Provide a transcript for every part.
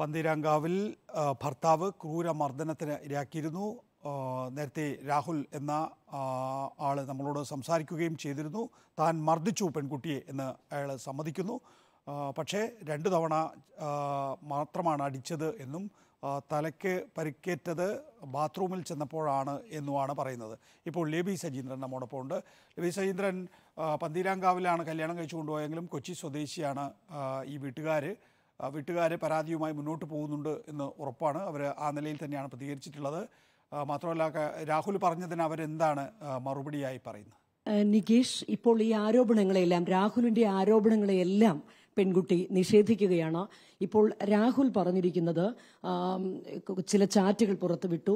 പന്തീരാങ്കാവിൽ ഭർത്താവ് ക്രൂര മർദ്ദനത്തിന് ഇരയാക്കിയിരുന്നു നേരത്തെ രാഹുൽ എന്ന ആൾ നമ്മളോട് സംസാരിക്കുകയും ചെയ്തിരുന്നു താൻ മർദ്ദിച്ചു പെൺകുട്ടിയെ എന്ന് അയാൾ സമ്മതിക്കുന്നു പക്ഷേ രണ്ട് തവണ മാത്രമാണ് അടിച്ചത് എന്നും തലയ്ക്ക് പരിക്കേറ്റത് ബാത്റൂമിൽ ചെന്നപ്പോഴാണ് എന്നുമാണ് പറയുന്നത് ഇപ്പോൾ ലേബി സജീന്ദ്രൻ നമ്മോടൊപ്പം ഉണ്ട് ലേബി സജീന്ദ്രൻ പന്തീരാങ്കാവിലാണ് കല്യാണം കഴിച്ചു കൊണ്ടുപോയെങ്കിലും കൊച്ചി സ്വദേശിയാണ് ഈ വീട്ടുകാർ വീട്ടുകാരെ പരാതിയുമായി മുന്നോട്ട് പോകുന്നുണ്ട് എന്ന് ഉറപ്പാണ് അവർ ആ നിലയിൽ തന്നെയാണ് പ്രതികരിച്ചിട്ടുള്ളത് മാത്രമല്ല രാഹുൽ പറഞ്ഞതിന് അവരെന്താണ് മറുപടിയായി പറയുന്നത് നികേഷ് ഇപ്പോൾ ഈ ആരോപണങ്ങളെല്ലാം രാഹുലിന്റെ ആരോപണങ്ങളെയെല്ലാം പെൺകുട്ടി നിഷേധിക്കുകയാണ് ഇപ്പോൾ രാഹുൽ പറഞ്ഞിരിക്കുന്നത് ചില ചാറ്റുകൾ പുറത്തു വിട്ടു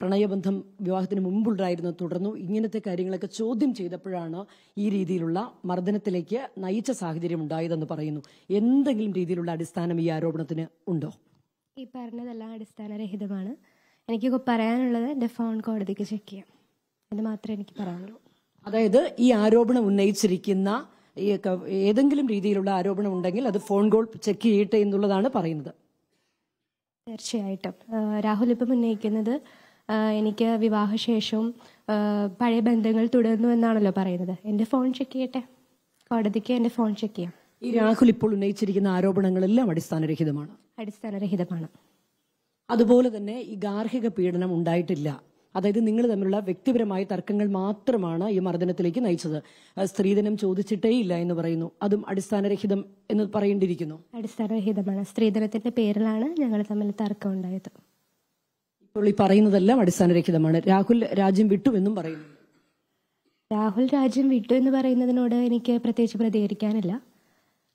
പ്രണയബന്ധം വിവാഹത്തിന് മുമ്പുണ്ടായിരുന്നു തുടർന്നു ഇങ്ങനത്തെ കാര്യങ്ങളൊക്കെ ചോദ്യം ചെയ്തപ്പോഴാണ് ഈ രീതിയിലുള്ള മർദ്ദനത്തിലേക്ക് നയിച്ച സാഹചര്യം ഉണ്ടായതെന്ന് പറയുന്നു എന്തെങ്കിലും രീതിയിലുള്ള അടിസ്ഥാനം ഈ ആരോപണത്തിന് ഉണ്ടോ ഈ പറഞ്ഞതെല്ലാം അടിസ്ഥാനരഹിതമാണ് എനിക്ക് പറയാനുള്ളത് എന്റെ ഫോൺ കോടതിക്ക് ചെക്ക് ചെയ്യാം അത് മാത്രമേ എനിക്ക് പറയാനുള്ളൂ അതായത് ഈ ആരോപണം ഉന്നയിച്ചിരിക്കുന്ന ഏതെങ്കിലും രീതിയിലുള്ള ആരോപണം ഉണ്ടെങ്കിൽ അത് ഫോൺ കോൾ ചെക്ക് ചെയ്യട്ടെ എന്നുള്ളതാണ് പറയുന്നത് തീർച്ചയായിട്ടും രാഹുൽ ഇപ്പം ഉന്നയിക്കുന്നത് എനിക്ക് വിവാഹശേഷവും പഴയ ബന്ധങ്ങൾ തുടരുന്നു എന്നാണല്ലോ പറയുന്നത് എൻ്റെ ഫോൺ ചെക്ക് ചെയ്യട്ടെ കോടതിക്ക് എൻ്റെ ഫോൺ ചെക്ക് ചെയ്യാം ഈ രാഹുൽ ഇപ്പോൾ ഉന്നയിച്ചിരിക്കുന്ന ആരോപണങ്ങളെല്ലാം അടിസ്ഥാനരഹിതമാണ് അടിസ്ഥാനരഹിതമാണ് അതുപോലെ തന്നെ ഈ ഗാർഹിക പീഡനം ഉണ്ടായിട്ടില്ല അതായത് നിങ്ങൾ തമ്മിലുള്ള വ്യക്തിപരമായ തർക്കങ്ങൾ മാത്രമാണ് ഈ മർദ്ദനത്തിലേക്ക് നയിച്ചത് സ്ത്രീധനം ചോദിച്ചിട്ടേ ഇല്ല എന്ന് പറയുന്നു അതും അടിസ്ഥാനരഹിതം എന്ന് പറയേണ്ടിയിരിക്കുന്നു അടിസ്ഥാനരഹിതമാണ് സ്ത്രീധനത്തിന്റെ പേരിലാണ് ഞങ്ങൾ തമ്മിൽ തർക്കം ഉണ്ടായത് ഇപ്പോൾ ഈ പറയുന്നതെല്ലാം അടിസ്ഥാനരഹിതമാണ് രാഹുൽ രാജ്യം വിട്ടു എന്നും പറയുന്നു രാഹുൽ രാജ്യം വിട്ടു എന്ന് പറയുന്നതിനോട് എനിക്ക് പ്രത്യേകിച്ച് പ്രതികരിക്കാനില്ല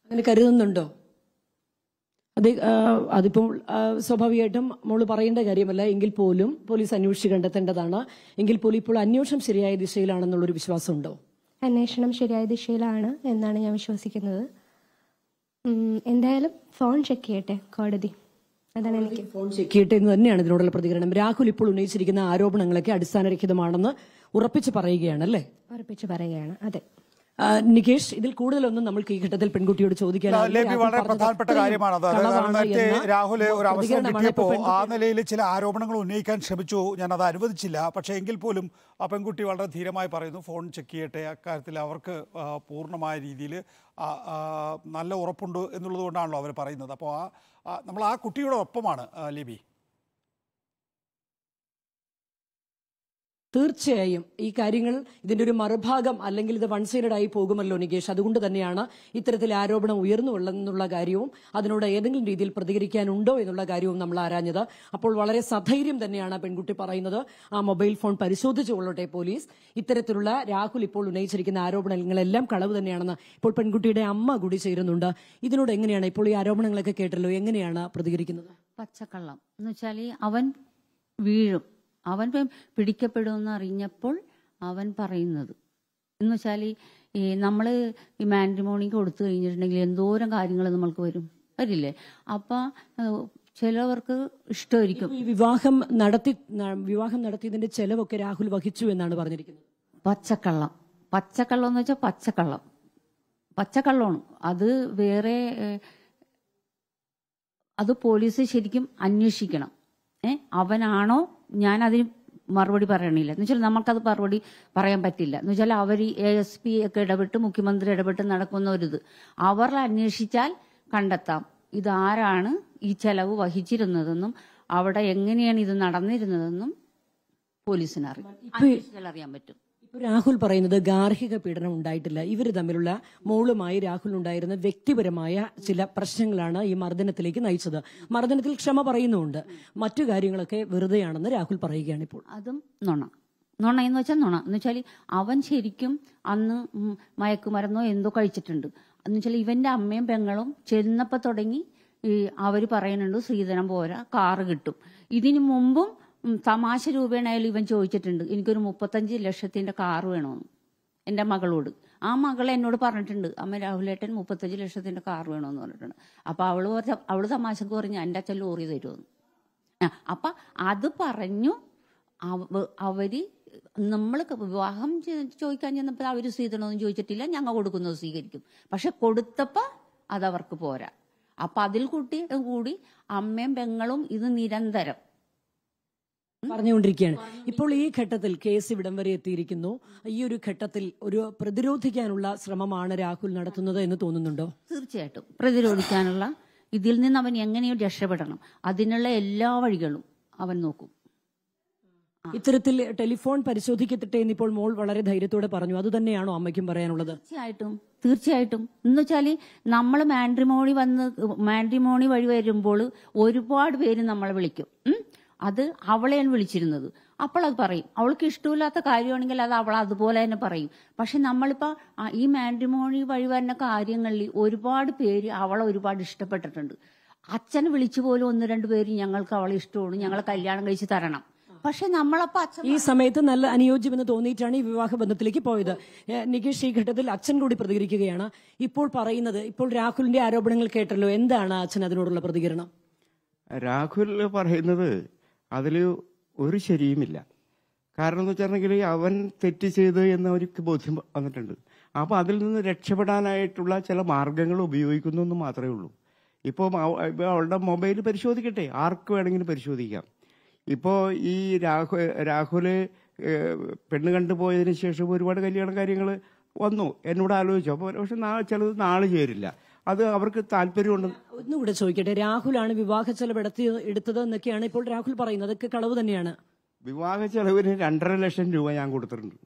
അങ്ങനെ കരുതുന്നുണ്ടോ അത് അതിപ്പോൾ സ്വാഭാവികമായിട്ടും മോള് പറയേണ്ട കാര്യമല്ല എങ്കിൽ പോലും പോലീസ് അന്വേഷിച്ച് കണ്ടെത്തേണ്ടതാണ് എങ്കിൽ പോലും ഇപ്പോൾ അന്വേഷണം ശരിയായ ദിശയിലാണെന്നുള്ളൊരു വിശ്വാസമുണ്ടോ അന്വേഷണം ശരിയായ ദിശയിലാണ് എന്നാണ് ഞാൻ വിശ്വസിക്കുന്നത് എന്തായാലും ഫോൺ ചെക്ക് ചെയ്യട്ടെ കോടതി അതാണ് എനിക്ക് ഫോൺ ചെക്ക് ചെയ്യട്ടെ എന്ന് തന്നെയാണ് ഇതിനോടുള്ള പ്രതികരണം രാഹുൽ ഇപ്പോൾ ഉന്നയിച്ചിരിക്കുന്ന ആരോപണങ്ങളൊക്കെ അടിസ്ഥാനരഹിതമാണെന്ന് ഉറപ്പിച്ച് പറയുകയാണ് അല്ലേ ഉറപ്പിച്ച് പറയുകയാണ് അതെ നികേഷ് ഇതിൽ കൂടുതലൊന്നും നമ്മൾക്ക് ഈ ഘട്ടത്തിൽ പെൺകുട്ടിയോട് ചോദിക്കാൻ വളരെ പ്രധാനപ്പെട്ട കാര്യമാണ് അത് രാഹുൽ ഒരു അവസരം കിട്ടിയപ്പോൾ ആ നിലയിൽ ചില ആരോപണങ്ങൾ ഉന്നയിക്കാൻ ശ്രമിച്ചു ഞാൻ അത് അനുവദിച്ചില്ല പക്ഷേ എങ്കിൽ പോലും ആ പെൺകുട്ടി വളരെ ധീരമായി പറയുന്നു ഫോൺ ചെക്ക് ചെയ്യട്ടെ അക്കാര്യത്തിൽ അവർക്ക് പൂർണ്ണമായ രീതിയിൽ നല്ല ഉറപ്പുണ്ട് എന്നുള്ളത് കൊണ്ടാണല്ലോ അവർ പറയുന്നത് അപ്പോൾ ആ നമ്മൾ ആ കുട്ടിയുടെ ഒപ്പമാണ് ലിബി തീർച്ചയായും ഈ കാര്യങ്ങൾ ഇതിന്റെ ഒരു മറുഭാഗം അല്ലെങ്കിൽ ഇത് വൺ സൈഡഡ് ആയി പോകുമല്ലോ നികേഷ് അതുകൊണ്ട് തന്നെയാണ് ഇത്തരത്തിൽ ആരോപണം ഉയർന്നുള്ളതെന്നുള്ള കാര്യവും അതിനോട് ഏതെങ്കിലും രീതിയിൽ പ്രതികരിക്കാനുണ്ടോ എന്നുള്ള കാര്യവും നമ്മൾ ആരാഞ്ഞത് അപ്പോൾ വളരെ സധൈര്യം തന്നെയാണ് പെൺകുട്ടി പറയുന്നത് ആ മൊബൈൽ ഫോൺ പരിശോധിച്ചു കൊള്ളട്ടെ പോലീസ് ഇത്തരത്തിലുള്ള രാഹുൽ ഇപ്പോൾ ഉന്നയിച്ചിരിക്കുന്ന ആരോപണങ്ങളെല്ലാം കളവ് തന്നെയാണെന്ന് ഇപ്പോൾ പെൺകുട്ടിയുടെ അമ്മ കൂടി ചേരുന്നുണ്ട് ഇതിനോട് എങ്ങനെയാണ് ഇപ്പോൾ ഈ ആരോപണങ്ങളൊക്കെ കേട്ടല്ലോ എങ്ങനെയാണ് പ്രതികരിക്കുന്നത് പച്ചക്കള്ളം എന്ന് വെച്ചാൽ അവൻ വീഴും അവൻ പിടിക്കപ്പെടുമെന്ന് അറിഞ്ഞപ്പോൾ അവൻ പറയുന്നത് എന്ന് വെച്ചാൽ ഈ നമ്മൾ ഈ മാൻഡ്രിമോണി കൊടുത്തു കഴിഞ്ഞിട്ടുണ്ടെങ്കിൽ എന്തോരം കാര്യങ്ങൾ നമ്മൾക്ക് വരും വരില്ലേ അപ്പൊ ചിലവർക്ക് ഇഷ്ടമായിരിക്കും ഈ വിവാഹം നടത്തി വിവാഹം നടത്തിയതിന്റെ ചെലവൊക്കെ രാഹുൽ വഹിച്ചു എന്നാണ് പറഞ്ഞിരിക്കുന്നത് പച്ചക്കള്ളം പച്ചക്കള്ളം എന്ന് വെച്ചാൽ പച്ചക്കള്ളം പച്ചക്കള്ളമാണ് അത് വേറെ അത് പോലീസ് ശരിക്കും അന്വേഷിക്കണം ഏ അവനാണോ ഞാൻ അതിന് മറുപടി പറയണില്ല എന്ന് വെച്ചാൽ നമുക്കത് മറുപടി പറയാൻ പറ്റില്ല എന്ന് വെച്ചാൽ അവർ എ എസ് പി ഒക്കെ ഇടപെട്ട് മുഖ്യമന്ത്രി ഇടപെട്ട് നടക്കുന്ന ഒരിത് അവർ അന്വേഷിച്ചാൽ കണ്ടെത്താം ഇതാരാണ് ഈ ചെലവ് വഹിച്ചിരുന്നതെന്നും അവിടെ എങ്ങനെയാണ് ഇത് നടന്നിരുന്നതെന്നും പോലീസിനറിയാം അറിയാൻ പറ്റും രാഹുൽ പറയുന്നത് ഗാർഹിക പീഡനം ഉണ്ടായിട്ടില്ല ഇവർ തമ്മിലുള്ള മോളുമായി രാഹുൽ ഉണ്ടായിരുന്ന വ്യക്തിപരമായ ചില പ്രശ്നങ്ങളാണ് ഈ മർദ്ദനത്തിലേക്ക് നയിച്ചത് മർദ്ദനത്തിൽ ക്ഷമ പറയുന്നുണ്ട് മറ്റു കാര്യങ്ങളൊക്കെ വെറുതെയാണെന്ന് രാഹുൽ പറയുകയാണ് ഇപ്പോൾ അതും നുണ നുണ എന്ന് വെച്ചാൽ നുണ എന്ന് വെച്ചാൽ അവൻ ശരിക്കും അന്ന് മയക്കുമരുന്നോ എന്തോ കഴിച്ചിട്ടുണ്ട് എന്ന് വെച്ചാൽ ഇവന്റെ അമ്മയും പെങ്ങളും ചെന്നപ്പോ തുടങ്ങി അവര് പറയുന്നുണ്ട് സ്ത്രീധനം പോരാ കാറ് കിട്ടും ഇതിനു മുമ്പും തമാശ രൂപേണയാലും ഇവൻ ചോദിച്ചിട്ടുണ്ട് എനിക്കൊരു മുപ്പത്തഞ്ച് ലക്ഷത്തിന്റെ കാർ വേണമെന്ന് എൻ്റെ മകളോട് ആ മകൾ എന്നോട് പറഞ്ഞിട്ടുണ്ട് അമ്മ രാഹുലേട്ടൻ മുപ്പത്തഞ്ച് ലക്ഷത്തിന്റെ കാർ വേണമെന്ന് പറഞ്ഞിട്ടുണ്ട് അപ്പൊ അവള് അവള് തമാശക്ക് പറഞ്ഞ് എൻ്റെ അച്ഛൻ ലോറി തരുമെന്ന് അപ്പൊ അത് പറഞ്ഞു അവര് നമ്മൾ വിവാഹം ചോദിക്കാൻ ചെന്നപ്പോൾ അവർ സ്വീകരണമൊന്നും ചോദിച്ചിട്ടില്ല ഞങ്ങൾ കൊടുക്കുന്നത് സ്വീകരിക്കും പക്ഷെ കൊടുത്തപ്പോൾ അതവർക്ക് പോരാ അപ്പൊ അതിൽ കൂട്ടി കൂടി അമ്മയും പെങ്ങളും ഇത് നിരന്തരം പറഞ്ഞുകൊണ്ടിരിക്കുകയാണ് ഇപ്പോൾ ഈ ഘട്ടത്തിൽ കേസ് ഇവിടം വരെ എത്തിയിരിക്കുന്നു ഈ ഒരു ഘട്ടത്തിൽ ഒരു പ്രതിരോധിക്കാനുള്ള ശ്രമമാണ് രാഹുൽ നടത്തുന്നത് എന്ന് തോന്നുന്നുണ്ടോ തീർച്ചയായിട്ടും പ്രതിരോധിക്കാനുള്ള ഇതിൽ നിന്ന് അവൻ എങ്ങനെയും രക്ഷപ്പെടണം അതിനുള്ള എല്ലാ വഴികളും അവൻ നോക്കും ഇത്തരത്തിൽ ടെലിഫോൺ പരിശോധിക്കട്ടെ ഇപ്പോൾ മോൾ വളരെ ധൈര്യത്തോടെ പറഞ്ഞു അത് തന്നെയാണോ അമ്മയ്ക്കും പറയാനുള്ളത് തീർച്ചയായിട്ടും തീർച്ചയായിട്ടും എന്ന് വെച്ചാല് നമ്മൾ മാൻഡ്രിമോണി വന്ന് മാൻഡ്രിമോണി വഴി വരുമ്പോൾ ഒരുപാട് പേര് നമ്മളെ വിളിക്കും അത് അവളെയാണ് വിളിച്ചിരുന്നത് അപ്പോൾ അത് പറയും അവൾക്ക് ഇഷ്ടമില്ലാത്ത കാര്യമാണെങ്കിൽ അത് അവൾ അതുപോലെ തന്നെ പറയും പക്ഷെ നമ്മളിപ്പോൾ ഈ മാൻട്രിമോണി വഴി വരുന്ന കാര്യങ്ങളിൽ ഒരുപാട് പേര് അവളെ ഒരുപാട് ഇഷ്ടപ്പെട്ടിട്ടുണ്ട് അച്ഛനെ വിളിച്ചു പോലും ഒന്ന് രണ്ട് പേര് ഞങ്ങൾക്ക് അവളെ ഇഷ്ടമാണ് ഞങ്ങളെ കല്യാണം കഴിച്ച് തരണം പക്ഷെ നമ്മളപ്പോ അച്ഛൻ ഈ സമയത്ത് നല്ല അനുയോജ്യമെന്ന് തോന്നിയിട്ടാണ് ഈ വിവാഹ ബന്ധത്തിലേക്ക് പോയത് നികേഷ് ഈ ഘട്ടത്തിൽ അച്ഛൻ കൂടി പ്രതികരിക്കുകയാണ് ഇപ്പോൾ പറയുന്നത് ഇപ്പോൾ രാഹുലിന്റെ ആരോപണങ്ങൾ കേട്ടല്ലോ എന്താണ് അച്ഛൻ അതിനോടുള്ള പ്രതികരണം രാഹുൽ പറയുന്നത് അതിൽ ഒരു ശരിയുമില്ല കാരണം എന്ന് വെച്ചിട്ടുണ്ടെങ്കിൽ അവൻ തെറ്റ് ചെയ്ത് എന്ന് അവർക്ക് ബോധ്യം വന്നിട്ടുണ്ട് അപ്പോൾ അതിൽ നിന്ന് രക്ഷപ്പെടാനായിട്ടുള്ള ചില മാർഗങ്ങൾ ഉപയോഗിക്കുന്നു എന്ന് മാത്രമേ ഉള്ളൂ ഇപ്പോൾ അവളുടെ മൊബൈൽ പരിശോധിക്കട്ടെ ആർക്ക് വേണമെങ്കിലും പരിശോധിക്കാം ഇപ്പോൾ ഈ രാഹു രാഹുല് പെണ്ണ് കണ്ടുപോയതിന് ശേഷം ഒരുപാട് കല്യാണ കാര്യങ്ങൾ വന്നു എന്നോട് ആലോചിച്ചു അപ്പോൾ പക്ഷെ നാളെ ചിലത് നാളെ ചേരില്ല അത് അവർക്ക് താല്പര്യമുണ്ട് ഒന്നുകൂടെ ചോദിക്കട്ടെ രാഹുലാണ് വിവാഹ ചെലവ് എടുത്തത് എന്നൊക്കെയാണ് ഇപ്പോൾ രാഹുൽ പറയുന്നത് അതൊക്കെ കളവ് തന്നെയാണ് വിവാഹ ചെലവിന് രണ്ടര ലക്ഷം രൂപ ഞാൻ കൊടുത്തിട്ടുണ്ട്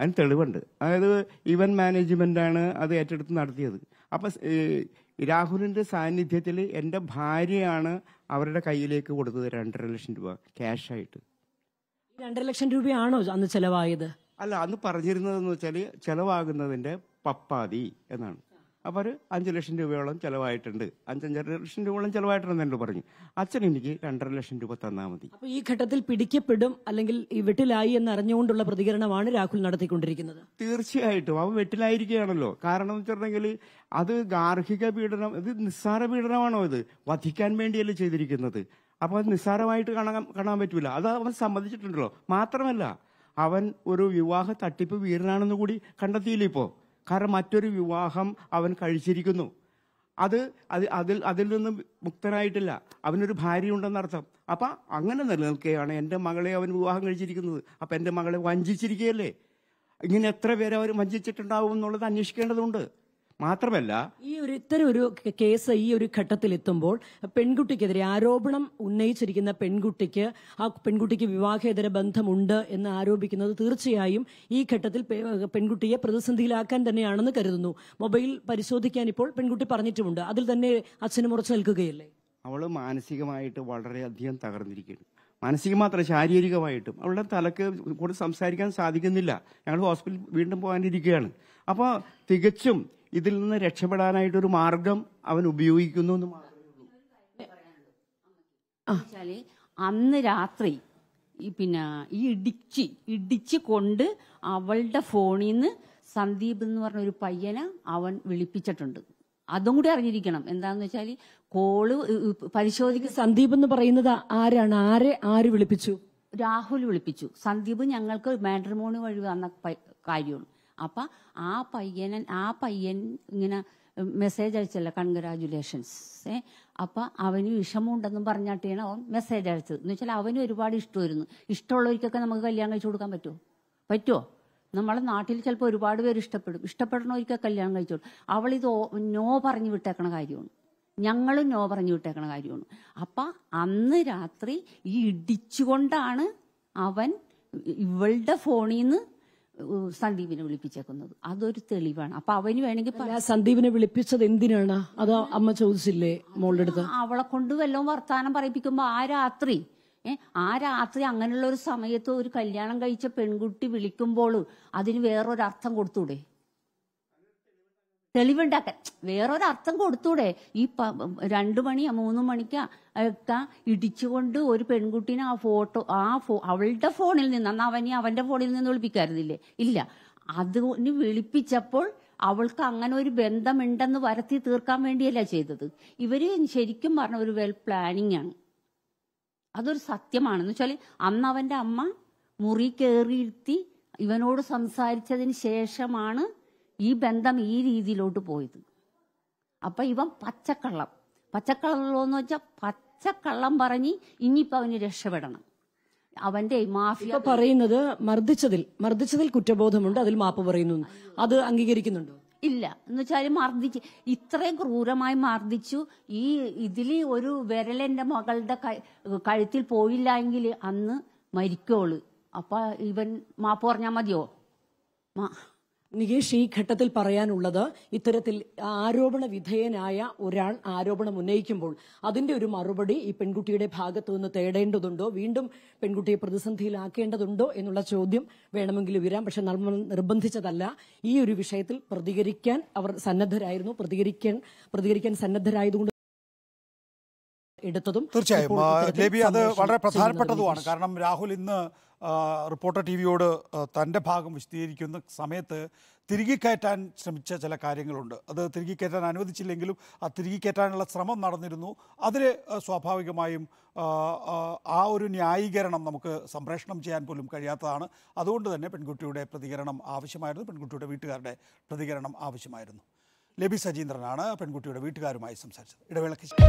അതിന് തെളിവുണ്ട് അതായത് ഇവന്റ് മാനേജ്മെന്റ് ആണ് അത് ഏറ്റെടുത്ത് നടത്തിയത് അപ്പൊ രാഹുലിന്റെ സാന്നിധ്യത്തിൽ എന്റെ ഭാര്യയാണ് അവരുടെ കയ്യിലേക്ക് കൊടുത്തത് രണ്ടര ലക്ഷം രൂപ ക്യാഷ് ആയിട്ട് രണ്ടര ലക്ഷം രൂപയാണോ അന്ന് ചെലവായത് അല്ല അന്ന് പറഞ്ഞിരുന്നതെന്ന് വെച്ചാൽ ചെലവാകുന്നതിന്റെ പപ്പാതി എന്നാണ് അപ്പോൾ ഒരു അഞ്ച് ലക്ഷം രൂപയോളം ചിലവായിട്ടുണ്ട് അഞ്ചഞ്ചര ലക്ഷം രൂപയോളം ചിലവായിട്ടുണ്ട് എന്നോട് പറഞ്ഞു അച്ഛൻ എനിക്ക് രണ്ടര ലക്ഷം രൂപ തന്നാൽ മതി അപ്പോൾ ഈ ഘട്ടത്തിൽ പിടിക്കപ്പെടും അല്ലെങ്കിൽ ഈ വെട്ടിലായി എന്ന് അറിഞ്ഞുകൊണ്ടുള്ള പ്രതികരണമാണ് രാഹുൽ നടത്തിക്കൊണ്ടിരിക്കുന്നത് തീർച്ചയായിട്ടും അവൻ വെട്ടിലായിരിക്കുകയാണല്ലോ കാരണം എന്ന് വെച്ചിട്ടുണ്ടെങ്കിൽ അത് ഗാർഹിക പീഡനം ഇത് നിസ്സാര പീഡനമാണോ ഇത് വധിക്കാൻ വേണ്ടിയല്ലേ ചെയ്തിരിക്കുന്നത് അപ്പോൾ അത് നിസ്സാരമായിട്ട് കാണാൻ കാണാൻ പറ്റില്ല അത് അവൻ സമ്മതിച്ചിട്ടുണ്ടല്ലോ മാത്രമല്ല അവൻ ഒരു വിവാഹ തട്ടിപ്പ് വീരനാണെന്ന് കൂടി കണ്ടെത്തിയില്ല ഇപ്പോൾ കാരണം മറ്റൊരു വിവാഹം അവൻ കഴിച്ചിരിക്കുന്നു അത് അത് അതിൽ അതിൽ നിന്നും മുക്തനായിട്ടില്ല അവനൊരു ഭാര്യയുണ്ടെന്നർത്ഥം അപ്പം അങ്ങനെ നിലനിൽക്കുകയാണ് എൻ്റെ മകളെ അവൻ വിവാഹം കഴിച്ചിരിക്കുന്നത് അപ്പം എൻ്റെ മകളെ വഞ്ചിച്ചിരിക്കുകയല്ലേ ഇങ്ങനെ എത്ര പേരെ അവർ വഞ്ചിച്ചിട്ടുണ്ടാവും എന്നുള്ളത് അന്വേഷിക്കേണ്ടതുണ്ട് മാത്രമല്ല ഈ ഒരു ഇത്തരം ഒരു കേസ് ഈ ഒരു ഘട്ടത്തിൽ എത്തുമ്പോൾ പെൺകുട്ടിക്കെതിരെ ആരോപണം ഉന്നയിച്ചിരിക്കുന്ന പെൺകുട്ടിക്ക് ആ പെൺകുട്ടിക്ക് വിവാഹേതര ബന്ധമുണ്ട് എന്ന് ആരോപിക്കുന്നത് തീർച്ചയായും ഈ ഘട്ടത്തിൽ പെൺകുട്ടിയെ പ്രതിസന്ധിയിലാക്കാൻ തന്നെയാണെന്ന് കരുതുന്നു മൊബൈൽ പരിശോധിക്കാൻ ഇപ്പോൾ പെൺകുട്ടി പറഞ്ഞിട്ടുമുണ്ട് അതിൽ തന്നെ അച്ഛനും ഉറച്ചു നിൽക്കുകയല്ലേ അവൾ മാനസികമായിട്ട് വളരെയധികം തകർന്നിരിക്കുന്നു മാനസികം മാത്രം ശാരീരികമായിട്ടും അവളുടെ തലക്ക് കൂടുതൽ സംസാരിക്കാൻ സാധിക്കുന്നില്ല ഞങ്ങൾ ഹോസ്പിറ്റലിൽ വീണ്ടും പോകാനിരിക്കുകയാണ് അപ്പോൾ തികച്ചും ഇതിൽ നിന്ന് രക്ഷപ്പെടാനായിട്ടൊരു മാർഗം അവൻ ഉപയോഗിക്കുന്നു എന്ന് മാത്രമേ അന്ന് രാത്രി പിന്നെ ഈ ഇടിച്ച് ഇടിച്ച് കൊണ്ട് അവളുടെ ഫോണിൽ നിന്ന് സന്ദീപ് എന്ന് പറഞ്ഞ ഒരു പയ്യനെ അവൻ വിളിപ്പിച്ചിട്ടുണ്ട് അതും കൂടി അറിഞ്ഞിരിക്കണം എന്താന്ന് വെച്ചാൽ കോള് പരിശോധിക്ക സന്ദീപ് എന്ന് പറയുന്നത് ആരാണ് ആരെ ആര് വിളിപ്പിച്ചു രാഹുൽ വിളിപ്പിച്ചു സന്ദീപ് ഞങ്ങൾക്ക് മാട്രിമോണി വഴി വന്ന കാര്യമുള്ളൂ അപ്പം ആ പയ്യനെ ആ പയ്യൻ ഇങ്ങനെ മെസ്സേജ് അയച്ചല്ല കൺഗ്രാജുലേഷൻസ് ഏ അപ്പൊ അവന് വിഷമമുണ്ടെന്നും പറഞ്ഞാട്ടിയാണ് അവൻ മെസ്സേജ് അയച്ചത് എന്ന് വെച്ചാൽ അവന് ഒരുപാട് ഇഷ്ടമായിരുന്നു ഇഷ്ടമുള്ളവർക്കൊക്കെ നമുക്ക് കല്യാണം കഴിച്ചു കൊടുക്കാൻ പറ്റുമോ പറ്റുമോ നമ്മളെ നാട്ടിൽ ചിലപ്പോൾ ഒരുപാട് പേര് ഇഷ്ടപ്പെടും ഇഷ്ടപ്പെടണവർക്കൊക്കെ കല്യാണം കഴിച്ചു കൊടുക്കും അവളിത് നോ പറഞ്ഞു വിട്ടേക്കണ കാര്യമാണ് ഞങ്ങളും നോ പറഞ്ഞു വിട്ടേക്കണ കാര്യമാണ് അപ്പൊ അന്ന് രാത്രി ഈ ഇടിച്ചുകൊണ്ടാണ് അവൻ ഇവളുടെ ഫോണിൽ നിന്ന് സന്ദീപിനെ വിളിപ്പിച്ചേക്കുന്നത് അതൊരു തെളിവാണ് അപ്പൊ അവന് വേണമെങ്കിൽ സന്ദീപിനെ വിളിപ്പിച്ചത് എന്തിനാണ് അത് അമ്മ ചോദിച്ചില്ലേ മോളുടെ അടുത്ത് അവളെ കൊണ്ട് വല്ലതും വർത്താനം പറയിപ്പിക്കുമ്പോ ആ രാത്രി ആ രാത്രി അങ്ങനെയുള്ള ഒരു സമയത്ത് ഒരു കല്യാണം കഴിച്ച പെൺകുട്ടി വിളിക്കുമ്പോൾ അതിന് വേറൊരർത്ഥം കൊടുത്തൂടെ തെളിവുണ്ടാക്കാൻ വേറൊരർത്ഥം കൊടുത്തൂടെ ഈ രണ്ടു മണിയാ മൂന്ന് മണിക്കാ ഒക്കെ ഇടിച്ചുകൊണ്ട് ഒരു പെൺകുട്ടീനെ ആ ഫോട്ടോ ആ ഫോ അവളുടെ ഫോണിൽ നിന്ന് അന്ന് അവനെ അവന്റെ ഫോണിൽ നിന്ന് വിളിപ്പിക്കാറില്ലേ ഇല്ല അതിന് വിളിപ്പിച്ചപ്പോൾ അവൾക്ക് അങ്ങനെ ഒരു ബന്ധമുണ്ടെന്ന് വരത്തി തീർക്കാൻ വേണ്ടിയല്ല ചെയ്തത് ഇവര് ശരിക്കും പറഞ്ഞ ഒരു വെൽ പ്ലാനിങ് ആണ് അതൊരു സത്യമാണെന്ന് വെച്ചാൽ അന്ന് അവന്റെ അമ്മ മുറി കയറിയിരുത്തി ഇവനോട് സംസാരിച്ചതിന് ശേഷമാണ് ഈ ബന്ധം ഈ രീതിയിലോട്ട് പോയത് അപ്പൊ ഇവൻ പച്ചക്കള്ളം പച്ചക്കള്ളോന്ന് വെച്ചാൽ പച്ചക്കള്ളം പറഞ്ഞ് ഇനിയിപ്പോൾ അവന് രക്ഷപ്പെടണം അവന്റെ മാഫിയ പറയുന്നത് മർദ്ദിച്ചതിൽ മർദ്ദിച്ചതിൽ കുറ്റബോധമുണ്ട് അതിൽ മാപ്പ് പറയുന്നു അത് അംഗീകരിക്കുന്നുണ്ടോ ഇല്ല എന്ന് വെച്ചാൽ മർദ്ദിച്ച് ഇത്രയും ക്രൂരമായി മർദ്ദിച്ചു ഈ ഇതിൽ ഒരു വിരലെന്റെ മകളുടെ കഴുത്തിൽ പോയില്ല എങ്കിൽ അന്ന് മരിക്കോള് അപ്പൊ ഇവൻ മാപ്പ് പറഞ്ഞാൽ മതിയോ നികേഷ് ഈ ഘട്ടത്തിൽ പറയാനുള്ളത് ഇത്തരത്തിൽ ആരോപണ വിധേയനായ ഒരാൾ ആരോപണം ഉന്നയിക്കുമ്പോൾ അതിന്റെ ഒരു മറുപടി ഈ പെൺകുട്ടിയുടെ ഭാഗത്തു നിന്ന് തേടേണ്ടതുണ്ടോ വീണ്ടും പെൺകുട്ടിയെ പ്രതിസന്ധിയിലാക്കേണ്ടതുണ്ടോ എന്നുള്ള ചോദ്യം വേണമെങ്കിൽ ഉയരാം പക്ഷെ നമ്മൾ നിർബന്ധിച്ചതല്ല ഈ ഒരു വിഷയത്തിൽ പ്രതികരിക്കാൻ അവർ സന്നദ്ധരായിരുന്നു പ്രതികരിക്കാൻ പ്രതികരിക്കാൻ സന്നദ്ധരായതുകൊണ്ട് എടുത്തതും തീർച്ചയായും അത് വളരെ പ്രധാനപ്പെട്ടതുമാണ് കാരണം രാഹുൽ ഇന്ന് റിപ്പോർട്ടർ ടി വിയോട് തൻ്റെ ഭാഗം വിശദീകരിക്കുന്ന സമയത്ത് തിരികെ കയറ്റാൻ ശ്രമിച്ച ചില കാര്യങ്ങളുണ്ട് അത് തിരികെ കയറ്റാൻ അനുവദിച്ചില്ലെങ്കിലും ആ തിരികെ കയറ്റാനുള്ള ശ്രമം നടന്നിരുന്നു അതിൽ സ്വാഭാവികമായും ആ ഒരു ന്യായീകരണം നമുക്ക് സംപ്രേഷണം ചെയ്യാൻ പോലും കഴിയാത്തതാണ് അതുകൊണ്ട് തന്നെ പെൺകുട്ടിയുടെ പ്രതികരണം ആവശ്യമായിരുന്നു പെൺകുട്ടിയുടെ വീട്ടുകാരുടെ പ്രതികരണം ആവശ്യമായിരുന്നു ലബി സജീന്ദ്രനാണ് പെൺകുട്ടിയുടെ വീട്ടുകാരുമായി സംസാരിച്ചത് ഇടവേളയ്ക്ക്